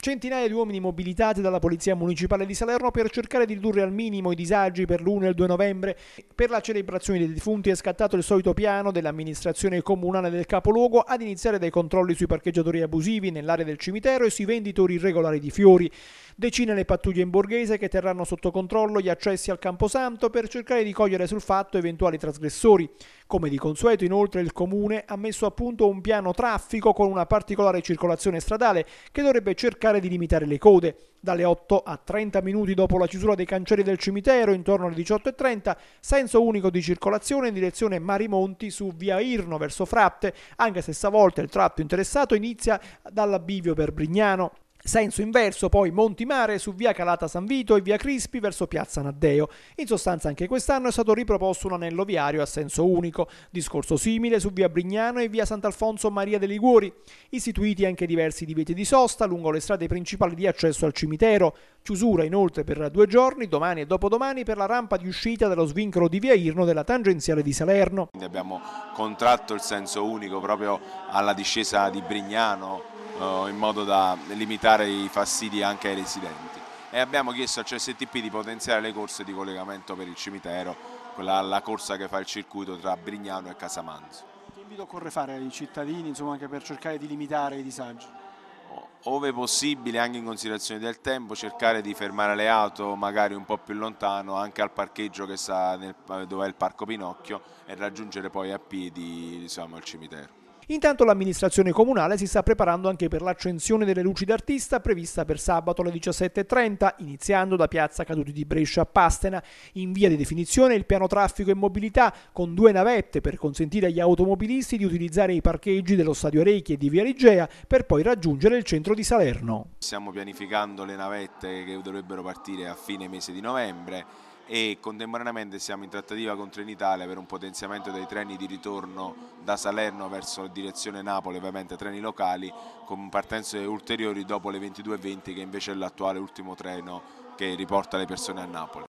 Centinaia di uomini mobilitati dalla Polizia Municipale di Salerno per cercare di ridurre al minimo i disagi per l'1 e il 2 novembre. Per la celebrazione dei defunti è scattato il solito piano dell'amministrazione comunale del capoluogo, ad iniziare dai controlli sui parcheggiatori abusivi nell'area del cimitero e sui venditori irregolari di fiori. Decine le pattuglie in borghese che terranno sotto controllo gli accessi al Camposanto per cercare di cogliere sul fatto eventuali trasgressori. Come di consueto inoltre il Comune ha messo a punto un piano traffico con una particolare circolazione stradale che dovrebbe cercare di limitare le code. Dalle 8 a 30 minuti dopo la chiusura dei cancelli del cimitero, intorno alle 18.30, senso unico di circolazione in direzione Marimonti su via Irno verso Fratte, anche se stavolta il tratto interessato inizia dall'abbivio per Brignano. Senso inverso poi Monti Mare su via Calata San Vito e via Crispi verso piazza Naddeo. In sostanza anche quest'anno è stato riproposto un anello viario a senso unico, discorso simile su via Brignano e via Sant'Alfonso Maria dei Liguori, istituiti anche diversi divieti di sosta lungo le strade principali di accesso al cimitero, Chiusura inoltre per due giorni, domani e dopodomani, per la rampa di uscita dallo svincolo di Via Irno della tangenziale di Salerno. Quindi abbiamo contratto il senso unico proprio alla discesa di Brignano eh, in modo da limitare i fastidi anche ai residenti e abbiamo chiesto al CSTP di potenziare le corse di collegamento per il cimitero, quella, la corsa che fa il circuito tra Brignano e Casamanzo. Che invito occorre fare ai cittadini insomma, anche per cercare di limitare i disagi? ove possibile anche in considerazione del tempo cercare di fermare le auto magari un po' più lontano anche al parcheggio che sta nel, dove è il parco Pinocchio e raggiungere poi a piedi diciamo, il cimitero. Intanto l'amministrazione comunale si sta preparando anche per l'accensione delle luci d'artista prevista per sabato alle 17.30, iniziando da Piazza Caduti di Brescia a Pastena. In via di definizione il piano traffico e mobilità con due navette per consentire agli automobilisti di utilizzare i parcheggi dello Stadio Rechi e di Via Ligea per poi raggiungere il centro di Salerno. Stiamo pianificando le navette che dovrebbero partire a fine mese di novembre e contemporaneamente siamo in trattativa con Trenitalia per un potenziamento dei treni di ritorno da Salerno verso direzione Napoli, ovviamente treni locali, con partenze ulteriori dopo le 22.20 che invece è l'attuale ultimo treno che riporta le persone a Napoli.